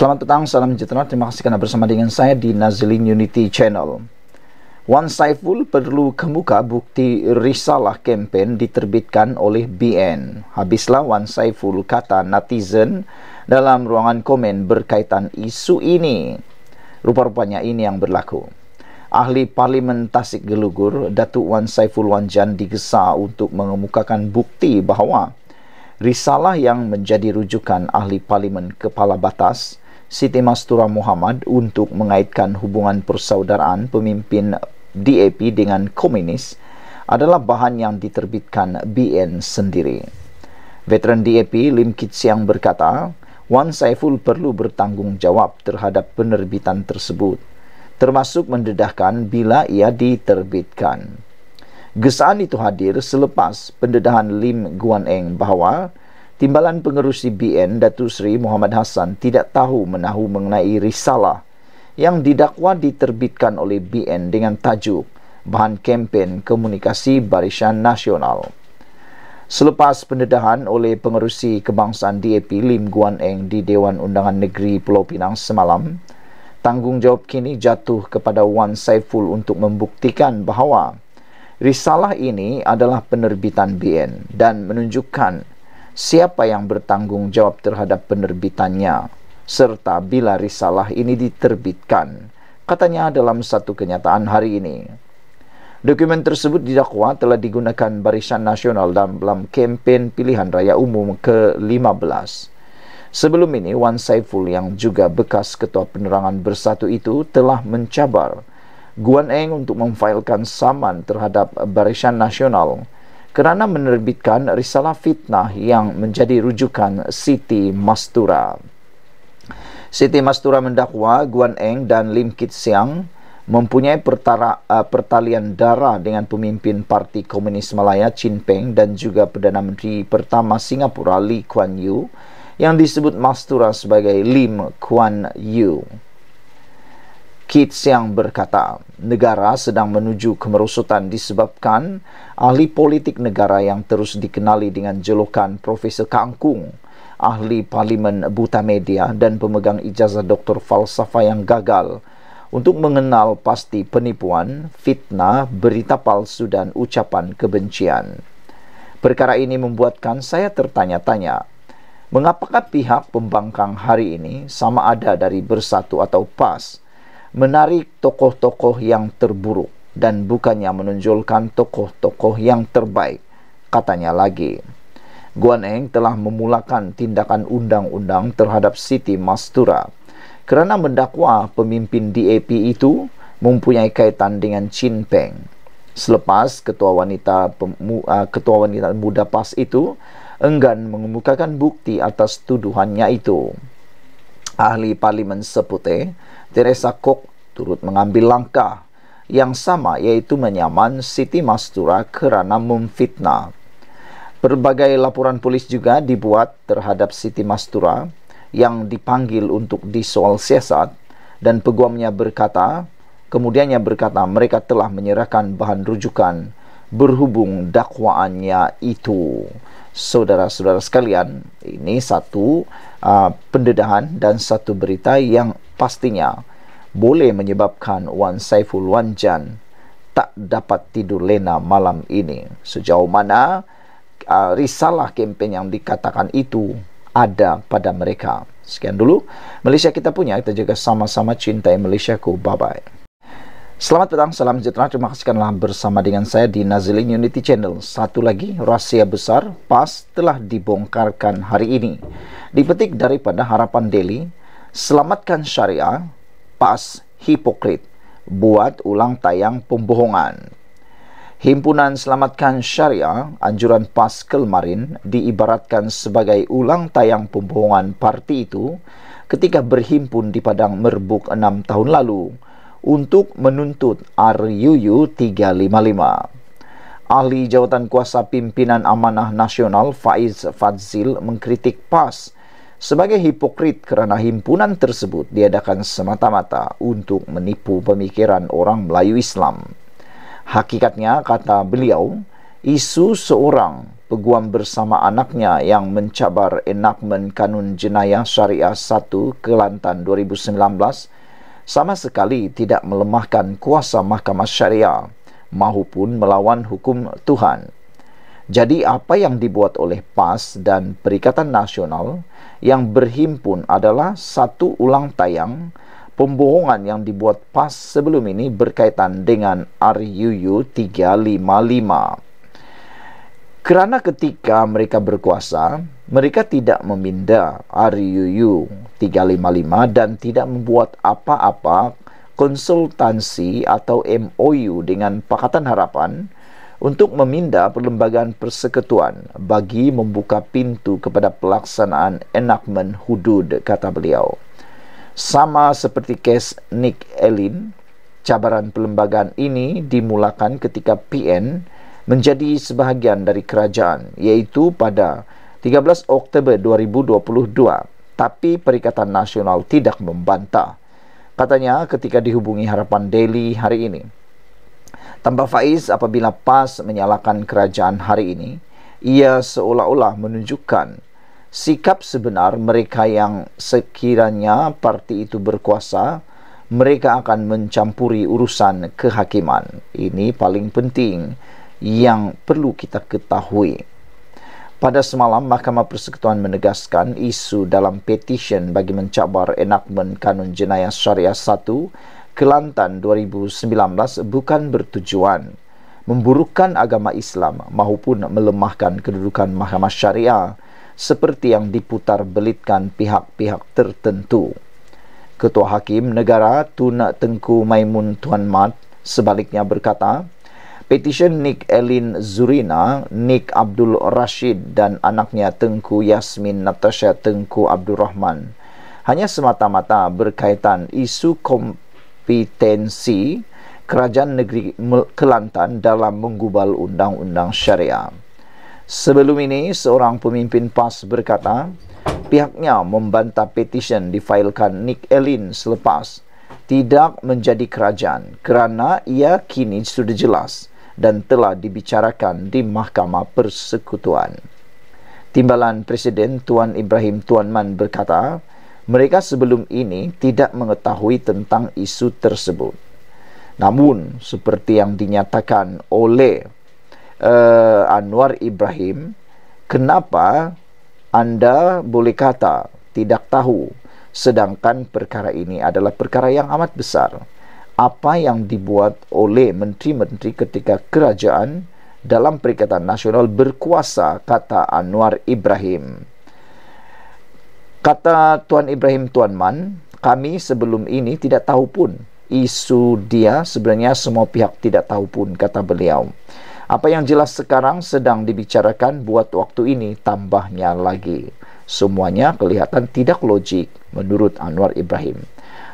Selamat petang, salam sejahtera. Terima kasih kerana bersama dengan saya di Nazilin Unity Channel. Wan Saiful perlu kemuka bukti risalah kempen diterbitkan oleh BN. Habislah Wan Saiful kata netizen dalam ruangan komen berkaitan isu ini. Rupa-rupanya ini yang berlaku. Ahli Parlimen Tasik Gelugur, Datuk Wan Saiful Jan digesa untuk mengemukakan bukti bahawa risalah yang menjadi rujukan Ahli Parlimen Kepala Batas – Siti Mastura Muhammad untuk mengaitkan hubungan persaudaraan pemimpin DAP dengan komunis adalah bahan yang diterbitkan BN sendiri. Veteran DAP Lim Kit Siang berkata, Wan Saiful perlu bertanggungjawab terhadap penerbitan tersebut, termasuk mendedahkan bila ia diterbitkan. Gesaan itu hadir selepas pendedahan Lim Guan Eng bahawa Timbalan pengerusi BN Datu Seri Muhammad Hassan tidak tahu menahu mengenai risalah yang didakwa diterbitkan oleh BN dengan tajuk Bahan Kempen Komunikasi Barisan Nasional. Selepas pendedahan oleh pengerusi kebangsaan DAP Lim Guan Eng di Dewan Undangan Negeri Pulau Pinang semalam, tanggungjawab kini jatuh kepada Wan Saiful untuk membuktikan bahawa risalah ini adalah penerbitan BN dan menunjukkan siapa yang bertanggung jawab terhadap penerbitannya serta bila risalah ini diterbitkan katanya dalam satu kenyataan hari ini dokumen tersebut didakwa telah digunakan Barisan Nasional dalam kempen pilihan raya umum ke-15 sebelum ini Wan Saiful yang juga bekas ketua penerangan bersatu itu telah mencabar Guan Eng untuk memfailkan saman terhadap Barisan Nasional kerana menerbitkan risalah fitnah yang menjadi rujukan Siti Mastura. Siti Mastura mendakwa Guan Eng dan Lim Kit Siang mempunyai pertara, uh, pertalian darah dengan pemimpin Parti Komunis Malaya Chin Peng dan juga Perdana Menteri Pertama Singapura Lee Kuan Yew yang disebut Mastura sebagai Lim Kuan Yew. Kits yang berkata negara sedang menuju kemerosotan disebabkan ahli politik negara yang terus dikenali dengan julukan Profesor Kangkung, ahli parlimen buta media dan pemegang ijazah doktor falsafah yang gagal untuk mengenal pasti penipuan, fitnah, berita palsu dan ucapan kebencian. Perkara ini membuatkan saya tertanya-tanya mengapakah pihak pembangkang hari ini sama ada dari bersatu atau PAS – menarik tokoh-tokoh yang terburuk dan bukannya menunjulkan tokoh-tokoh yang terbaik, katanya lagi. Guan Eng telah memulakan tindakan undang-undang terhadap Siti Mastura kerana mendakwa pemimpin DAP itu mempunyai kaitan dengan Chin Peng. Selepas ketua wanita pemu, uh, ketua wanita muda PAS itu enggan mengemukakan bukti atas tuduhannya itu ahli parlimen seputih Teresa Kok turut mengambil langkah yang sama iaitu menyaman Siti Mastura kerana memfitnah. Berbagai laporan polis juga dibuat terhadap Siti Mastura yang dipanggil untuk disoal siasat dan peguamnya berkata, kemudiannya berkata mereka telah menyerahkan bahan rujukan berhubung dakwaannya itu. Saudara-saudara sekalian, ini satu uh, pendedahan dan satu berita yang pastinya boleh menyebabkan Wan Saiful Wan Jan tak dapat tidur lena malam ini. Sejauh mana uh, risalah kempen yang dikatakan itu ada pada mereka. Sekian dulu. Malaysia kita punya, kita jaga sama-sama cintai Malaysia ku. Bye-bye. Selamat petang, salam sejahtera. Terima kasih kerana bersama dengan saya di Nazilin Unity Channel. Satu lagi rahsia besar PAS telah dibongkarkan hari ini. Dipetik daripada Harapan Delhi, selamatkan syariah PAS hipokrit buat ulang tayang pembohongan. Himpunan Selamatkan Syariah Anjuran PAS Kelmarin diibaratkan sebagai ulang tayang pembohongan parti itu ketika berhimpun di Padang Merbuk enam tahun lalu untuk menuntut RUU 355. Ahli jawatan kuasa pimpinan amanah nasional Faiz Fadzil mengkritik PAS sebagai hipokrit kerana himpunan tersebut diadakan semata-mata untuk menipu pemikiran orang Melayu Islam. Hakikatnya, kata beliau, isu seorang peguam bersama anaknya yang mencabar enakmen kanun jenayah syariah 1 Kelantan 2019 sama sekali tidak melemahkan kuasa mahkamah syariah maupun melawan hukum Tuhan. Jadi apa yang dibuat oleh PAS dan Perikatan Nasional yang berhimpun adalah satu ulang tayang pembohongan yang dibuat PAS sebelum ini berkaitan dengan RUU 355. Kerana ketika mereka berkuasa, mereka tidak meminda RUU 355 dan tidak membuat apa-apa konsultansi atau MOU dengan Pakatan Harapan untuk meminda perlembagaan persekutuan bagi membuka pintu kepada pelaksanaan enakmen hudud, kata beliau. Sama seperti kes Nick Ellen, cabaran perlembagaan ini dimulakan ketika PN menjadi sebahagian dari kerajaan, iaitu pada 13 Oktober 2022 tapi Perikatan Nasional tidak membantah. Katanya ketika dihubungi harapan Delhi hari ini. Tambah Faiz apabila PAS menyalakan kerajaan hari ini, ia seolah-olah menunjukkan sikap sebenar mereka yang sekiranya parti itu berkuasa, mereka akan mencampuri urusan kehakiman. Ini paling penting yang perlu kita ketahui. Pada semalam, Mahkamah Persekutuan menegaskan isu dalam petisyen bagi mencabar enakmen Kanun Jenayah Syariah 1 Kelantan 2019 bukan bertujuan memburukkan agama Islam maupun melemahkan kedudukan Mahkamah Syariah seperti yang diputar belitkan pihak-pihak tertentu. Ketua Hakim Negara Tunak Tengku Maimun Tuan Mat sebaliknya berkata, Petition Nick Elin Zurina, Nick Abdul Rashid dan anaknya Tengku Yasmin Natasha Tengku Abdul Rahman hanya semata-mata berkaitan isu kompetensi kerajaan negeri Kelantan dalam menggubal undang-undang syariah. Sebelum ini, seorang pemimpin PAS berkata pihaknya membantah petisyen difailkan Nick Elin selepas tidak menjadi kerajaan kerana ia kini sudah jelas dan telah dibicarakan di Mahkamah Persekutuan. Timbalan Presiden Tuan Ibrahim Tuan Man berkata, mereka sebelum ini tidak mengetahui tentang isu tersebut. Namun, seperti yang dinyatakan oleh uh, Anwar Ibrahim, kenapa anda boleh kata tidak tahu sedangkan perkara ini adalah perkara yang amat besar apa yang dibuat oleh menteri-menteri ketika kerajaan dalam Perikatan Nasional berkuasa kata Anwar Ibrahim kata Tuan Ibrahim Tuan Man kami sebelum ini tidak tahu pun isu dia sebenarnya semua pihak tidak tahu pun kata beliau apa yang jelas sekarang sedang dibicarakan buat waktu ini tambahnya lagi semuanya kelihatan tidak logik menurut Anwar Ibrahim